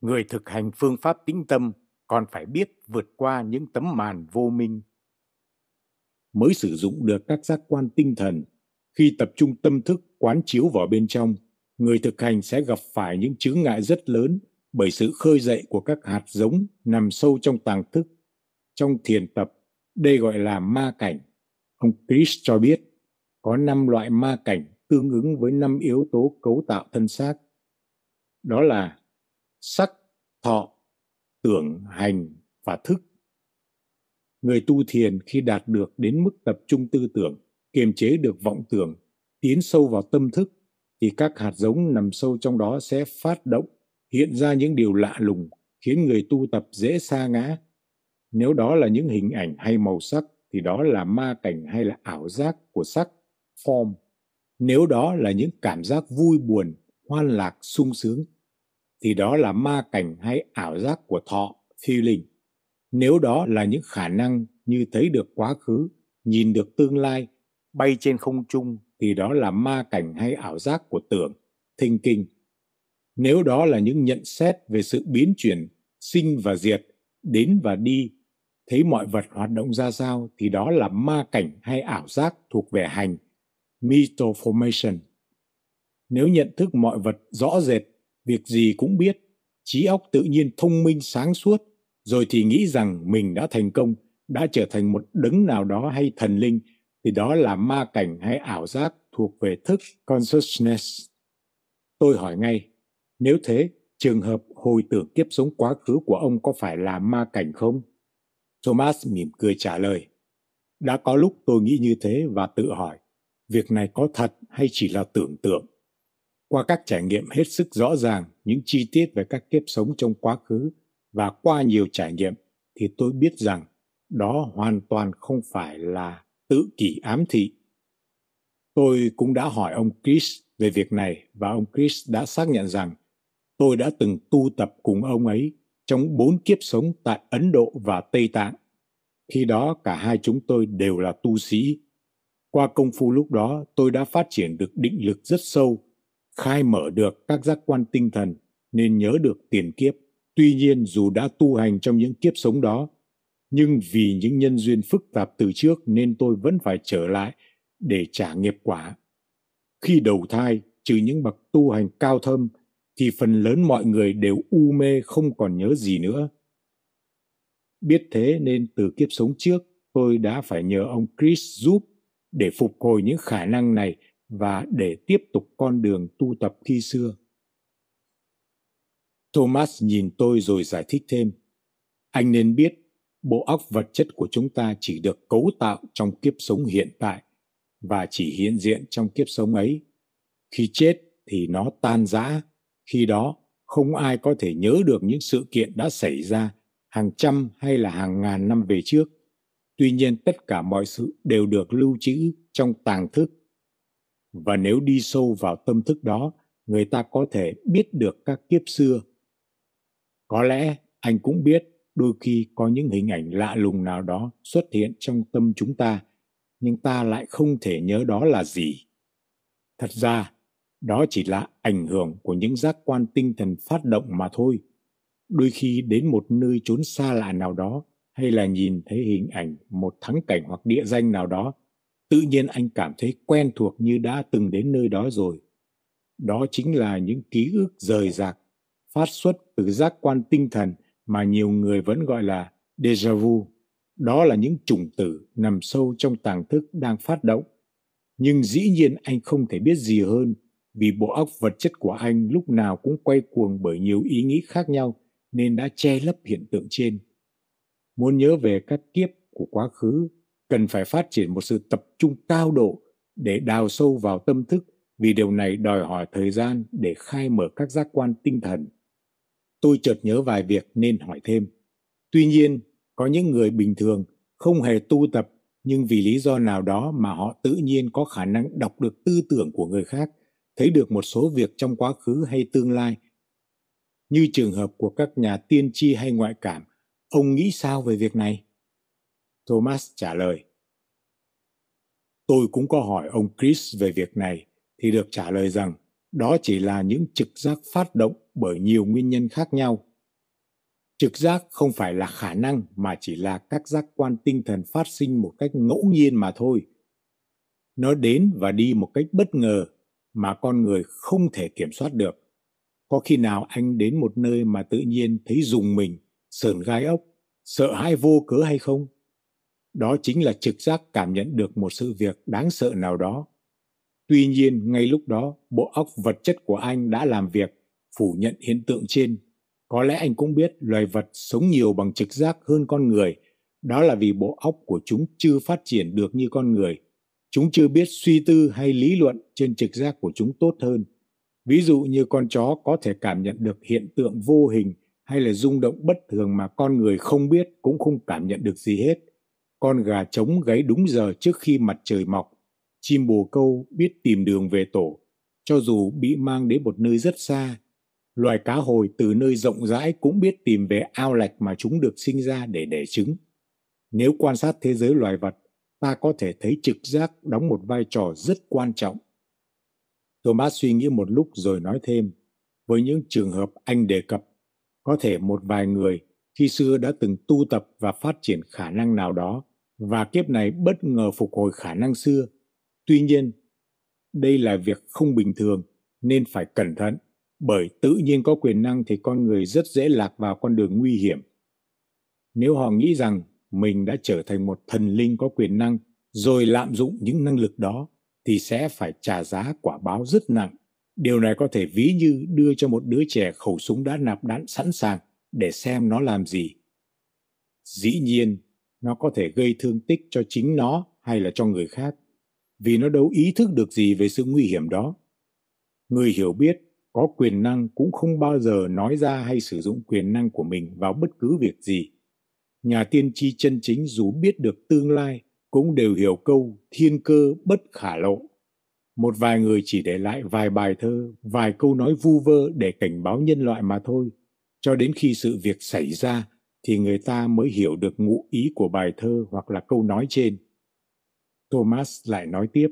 người thực hành phương pháp tĩnh tâm còn phải biết vượt qua những tấm màn vô minh mới sử dụng được các giác quan tinh thần khi tập trung tâm thức quán chiếu vào bên trong người thực hành sẽ gặp phải những chướng ngại rất lớn bởi sự khơi dậy của các hạt giống nằm sâu trong tàng thức trong thiền tập đây gọi là ma cảnh ông chris cho biết có năm loại ma cảnh tương ứng với năm yếu tố cấu tạo thân xác đó là sắc, thọ, tưởng, hành và thức. Người tu thiền khi đạt được đến mức tập trung tư tưởng, kiềm chế được vọng tưởng, tiến sâu vào tâm thức, thì các hạt giống nằm sâu trong đó sẽ phát động, hiện ra những điều lạ lùng, khiến người tu tập dễ xa ngã. Nếu đó là những hình ảnh hay màu sắc, thì đó là ma cảnh hay là ảo giác của sắc, form. Nếu đó là những cảm giác vui buồn, hoan lạc, sung sướng, thì đó là ma cảnh hay ảo giác của thọ, phi Nếu đó là những khả năng như thấy được quá khứ, nhìn được tương lai, bay trên không trung thì đó là ma cảnh hay ảo giác của tưởng, thinh kinh. Nếu đó là những nhận xét về sự biến chuyển, sinh và diệt, đến và đi, thấy mọi vật hoạt động ra sao thì đó là ma cảnh hay ảo giác thuộc về hành, mental formation. Nếu nhận thức mọi vật rõ rệt việc gì cũng biết, trí óc tự nhiên thông minh sáng suốt, rồi thì nghĩ rằng mình đã thành công, đã trở thành một đấng nào đó hay thần linh, thì đó là ma cảnh hay ảo giác thuộc về thức consciousness. Tôi hỏi ngay, nếu thế, trường hợp hồi tưởng kiếp sống quá khứ của ông có phải là ma cảnh không? Thomas mỉm cười trả lời. Đã có lúc tôi nghĩ như thế và tự hỏi, việc này có thật hay chỉ là tưởng tượng? qua các trải nghiệm hết sức rõ ràng những chi tiết về các kiếp sống trong quá khứ và qua nhiều trải nghiệm thì tôi biết rằng đó hoàn toàn không phải là tự kỷ ám thị. Tôi cũng đã hỏi ông Chris về việc này và ông Chris đã xác nhận rằng tôi đã từng tu tập cùng ông ấy trong bốn kiếp sống tại Ấn Độ và Tây Tạng. Khi đó cả hai chúng tôi đều là tu sĩ. Qua công phu lúc đó tôi đã phát triển được định lực rất sâu khai mở được các giác quan tinh thần nên nhớ được tiền kiếp. Tuy nhiên dù đã tu hành trong những kiếp sống đó, nhưng vì những nhân duyên phức tạp từ trước nên tôi vẫn phải trở lại để trả nghiệp quả. Khi đầu thai, trừ những bậc tu hành cao thâm, thì phần lớn mọi người đều u mê không còn nhớ gì nữa. Biết thế nên từ kiếp sống trước, tôi đã phải nhờ ông Chris giúp để phục hồi những khả năng này và để tiếp tục con đường tu tập khi xưa. Thomas nhìn tôi rồi giải thích thêm. Anh nên biết, bộ óc vật chất của chúng ta chỉ được cấu tạo trong kiếp sống hiện tại và chỉ hiện diện trong kiếp sống ấy. Khi chết thì nó tan rã, khi đó không ai có thể nhớ được những sự kiện đã xảy ra hàng trăm hay là hàng ngàn năm về trước. Tuy nhiên tất cả mọi sự đều được lưu trữ trong tàng thức và nếu đi sâu vào tâm thức đó người ta có thể biết được các kiếp xưa có lẽ anh cũng biết đôi khi có những hình ảnh lạ lùng nào đó xuất hiện trong tâm chúng ta nhưng ta lại không thể nhớ đó là gì thật ra đó chỉ là ảnh hưởng của những giác quan tinh thần phát động mà thôi đôi khi đến một nơi trốn xa lạ nào đó hay là nhìn thấy hình ảnh một thắng cảnh hoặc địa danh nào đó tự nhiên anh cảm thấy quen thuộc như đã từng đến nơi đó rồi đó chính là những ký ức rời rạc phát xuất từ giác quan tinh thần mà nhiều người vẫn gọi là déjà vu đó là những chủng tử nằm sâu trong tàng thức đang phát động nhưng dĩ nhiên anh không thể biết gì hơn vì bộ óc vật chất của anh lúc nào cũng quay cuồng bởi nhiều ý nghĩ khác nhau nên đã che lấp hiện tượng trên muốn nhớ về các kiếp của quá khứ cần phải phát triển một sự tập trung cao độ để đào sâu vào tâm thức vì điều này đòi hỏi thời gian để khai mở các giác quan tinh thần. Tôi chợt nhớ vài việc nên hỏi thêm. Tuy nhiên, có những người bình thường không hề tu tập nhưng vì lý do nào đó mà họ tự nhiên có khả năng đọc được tư tưởng của người khác, thấy được một số việc trong quá khứ hay tương lai. Như trường hợp của các nhà tiên tri hay ngoại cảm, ông nghĩ sao về việc này? Thomas trả lời. Tôi cũng có hỏi ông Chris về việc này thì được trả lời rằng đó chỉ là những trực giác phát động bởi nhiều nguyên nhân khác nhau. Trực giác không phải là khả năng mà chỉ là các giác quan tinh thần phát sinh một cách ngẫu nhiên mà thôi. Nó đến và đi một cách bất ngờ mà con người không thể kiểm soát được. Có khi nào anh đến một nơi mà tự nhiên thấy dùng mình, sờn gai ốc, sợ hãi vô cớ hay không? Đó chính là trực giác cảm nhận được một sự việc đáng sợ nào đó. Tuy nhiên, ngay lúc đó, bộ óc vật chất của anh đã làm việc, phủ nhận hiện tượng trên. Có lẽ anh cũng biết loài vật sống nhiều bằng trực giác hơn con người. Đó là vì bộ óc của chúng chưa phát triển được như con người. Chúng chưa biết suy tư hay lý luận trên trực giác của chúng tốt hơn. Ví dụ như con chó có thể cảm nhận được hiện tượng vô hình hay là rung động bất thường mà con người không biết cũng không cảm nhận được gì hết. Con gà trống gáy đúng giờ trước khi mặt trời mọc. Chim bồ câu biết tìm đường về tổ, cho dù bị mang đến một nơi rất xa. Loài cá hồi từ nơi rộng rãi cũng biết tìm về ao lạch mà chúng được sinh ra để đẻ trứng. Nếu quan sát thế giới loài vật, ta có thể thấy trực giác đóng một vai trò rất quan trọng. Thomas suy nghĩ một lúc rồi nói thêm, với những trường hợp anh đề cập, có thể một vài người khi xưa đã từng tu tập và phát triển khả năng nào đó và kiếp này bất ngờ phục hồi khả năng xưa. Tuy nhiên, đây là việc không bình thường nên phải cẩn thận, bởi tự nhiên có quyền năng thì con người rất dễ lạc vào con đường nguy hiểm. Nếu họ nghĩ rằng mình đã trở thành một thần linh có quyền năng rồi lạm dụng những năng lực đó thì sẽ phải trả giá quả báo rất nặng. Điều này có thể ví như đưa cho một đứa trẻ khẩu súng đã nạp đạn sẵn sàng để xem nó làm gì. Dĩ nhiên, nó có thể gây thương tích cho chính nó hay là cho người khác vì nó đâu ý thức được gì về sự nguy hiểm đó người hiểu biết có quyền năng cũng không bao giờ nói ra hay sử dụng quyền năng của mình vào bất cứ việc gì nhà tiên tri chân chính dù biết được tương lai cũng đều hiểu câu thiên cơ bất khả lộ một vài người chỉ để lại vài bài thơ vài câu nói vu vơ để cảnh báo nhân loại mà thôi cho đến khi sự việc xảy ra thì người ta mới hiểu được ngụ ý của bài thơ hoặc là câu nói trên. Thomas lại nói tiếp.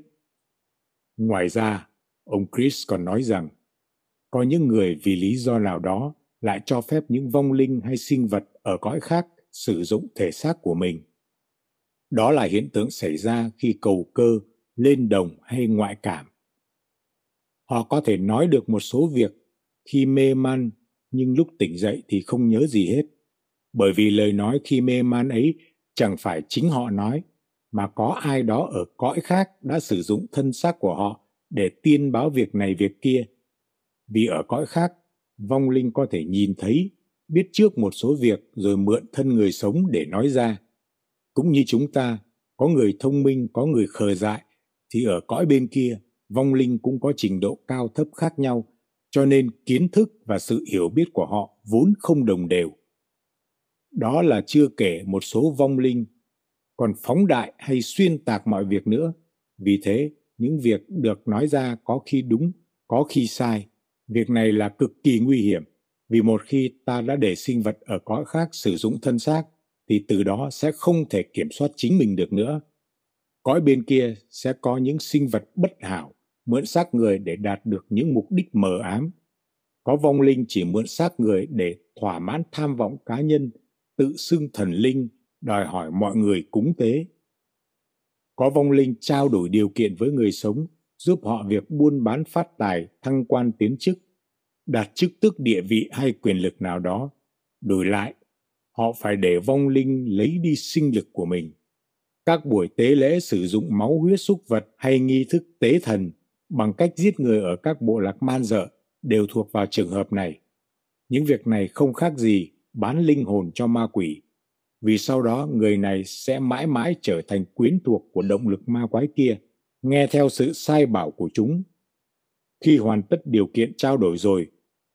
Ngoài ra, ông Chris còn nói rằng có những người vì lý do nào đó lại cho phép những vong linh hay sinh vật ở cõi khác sử dụng thể xác của mình. Đó là hiện tượng xảy ra khi cầu cơ, lên đồng hay ngoại cảm. Họ có thể nói được một số việc khi mê man nhưng lúc tỉnh dậy thì không nhớ gì hết bởi vì lời nói khi mê man ấy chẳng phải chính họ nói mà có ai đó ở cõi khác đã sử dụng thân xác của họ để tiên báo việc này việc kia vì ở cõi khác vong linh có thể nhìn thấy biết trước một số việc rồi mượn thân người sống để nói ra cũng như chúng ta có người thông minh có người khờ dại thì ở cõi bên kia vong linh cũng có trình độ cao thấp khác nhau cho nên kiến thức và sự hiểu biết của họ vốn không đồng đều đó là chưa kể một số vong linh còn phóng đại hay xuyên tạc mọi việc nữa. Vì thế, những việc được nói ra có khi đúng, có khi sai. Việc này là cực kỳ nguy hiểm, vì một khi ta đã để sinh vật ở cõi khác sử dụng thân xác, thì từ đó sẽ không thể kiểm soát chính mình được nữa. Cõi bên kia sẽ có những sinh vật bất hảo, mượn xác người để đạt được những mục đích mờ ám. Có vong linh chỉ mượn xác người để thỏa mãn tham vọng cá nhân tự xưng thần linh đòi hỏi mọi người cúng tế. Có vong linh trao đổi điều kiện với người sống, giúp họ việc buôn bán phát tài, thăng quan tiến chức, đạt chức tước địa vị hay quyền lực nào đó. Đổi lại, họ phải để vong linh lấy đi sinh lực của mình. Các buổi tế lễ sử dụng máu huyết súc vật hay nghi thức tế thần bằng cách giết người ở các bộ lạc man dợ đều thuộc vào trường hợp này. Những việc này không khác gì bán linh hồn cho ma quỷ, vì sau đó người này sẽ mãi mãi trở thành quyến thuộc của động lực ma quái kia, nghe theo sự sai bảo của chúng. Khi hoàn tất điều kiện trao đổi rồi,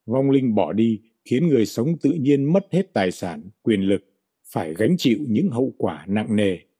vong linh bỏ đi khiến người sống tự nhiên mất hết tài sản, quyền lực, phải gánh chịu những hậu quả nặng nề.